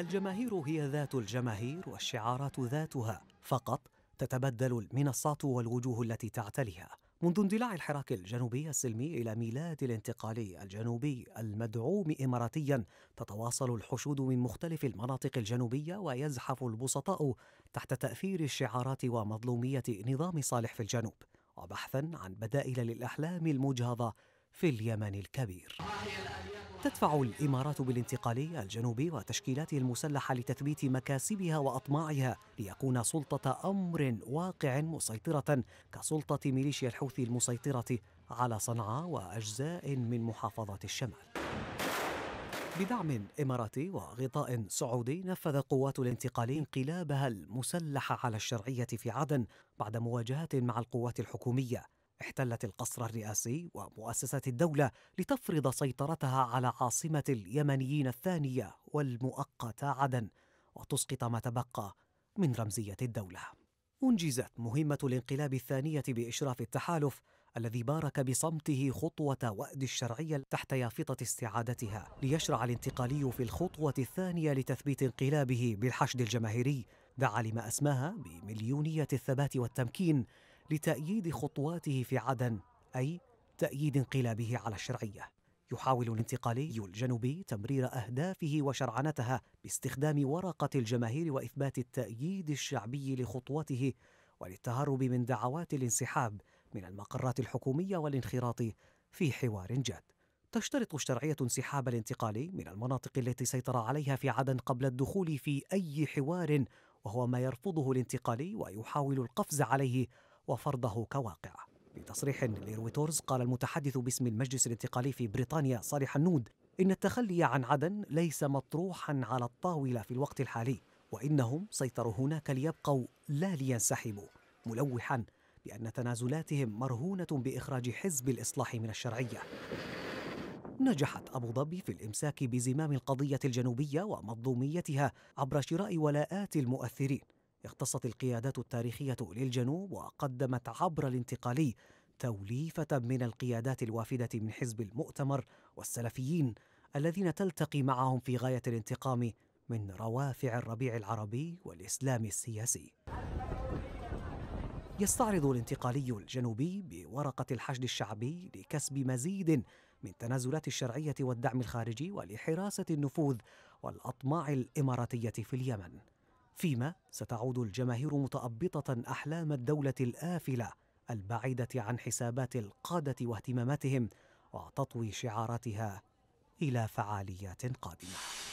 الجماهير هي ذات الجماهير والشعارات ذاتها فقط تتبدل المنصات والوجوه التي تعتليها منذ اندلاع الحراك الجنوبي السلمي إلى ميلاد الانتقالي الجنوبي المدعوم إماراتيا تتواصل الحشود من مختلف المناطق الجنوبية ويزحف البسطاء تحت تأثير الشعارات ومظلومية نظام صالح في الجنوب وبحثا عن بدائل للأحلام المجهضة في اليمن الكبير تدفع الامارات بالانتقالي الجنوبي وتشكيلاته المسلحه لتثبيت مكاسبها واطماعها ليكون سلطه امر واقع مسيطره كسلطه ميليشيا الحوثي المسيطره على صنعاء واجزاء من محافظات الشمال. بدعم إماراتي وغطاء سعودي نفذ قوات الانتقالي انقلابها المسلح على الشرعية في عدن بعد مواجهات مع القوات الحكومية احتلت القصر الرئاسي ومؤسسات الدولة لتفرض سيطرتها على عاصمة اليمنيين الثانية والمؤقتة عدن وتسقط ما تبقى من رمزية الدولة. أنجزت مهمة الانقلاب الثانية بإشراف التحالف الذي بارك بصمته خطوة وأد الشرعية تحت يافطة استعادتها ليشرع الانتقالي في الخطوة الثانية لتثبيت انقلابه بالحشد الجماهيري دعا لما أسماها بمليونية الثبات والتمكين لتأييد خطواته في عدن أي تأييد انقلابه على الشرعية يحاول الانتقالي الجنوبي تمرير أهدافه وشرعنتها باستخدام ورقة الجماهير وإثبات التأييد الشعبي لخطوته وللتهرب من دعوات الانسحاب من المقرات الحكومية والانخراط في حوار جاد تشترط الشرعية انسحاب الانتقالي من المناطق التي سيطر عليها في عدن قبل الدخول في أي حوار وهو ما يرفضه الانتقالي ويحاول القفز عليه وفرضه كواقع في تصريح لرويتورز قال المتحدث باسم المجلس الانتقالي في بريطانيا صالح النود إن التخلي عن عدن ليس مطروحا على الطاولة في الوقت الحالي وإنهم سيطروا هناك ليبقوا لا لينسحبوا ملوحا بأن تنازلاتهم مرهونة بإخراج حزب الإصلاح من الشرعية نجحت أبو ظبي في الإمساك بزمام القضية الجنوبية ومظلوميتها عبر شراء ولاءات المؤثرين اختصت القيادات التاريخية للجنوب وقدمت عبر الانتقالي توليفة من القيادات الوافدة من حزب المؤتمر والسلفيين الذين تلتقي معهم في غاية الانتقام من روافع الربيع العربي والإسلام السياسي. يستعرض الانتقالي الجنوبي بورقة الحشد الشعبي لكسب مزيد من تنازلات الشرعية والدعم الخارجي ولحراسة النفوذ والأطماع الإماراتية في اليمن. فيما ستعود الجماهير متأبطة أحلام الدولة الآفلة البعيدة عن حسابات القادة واهتماماتهم وتطوي شعاراتها إلى فعاليات قادمة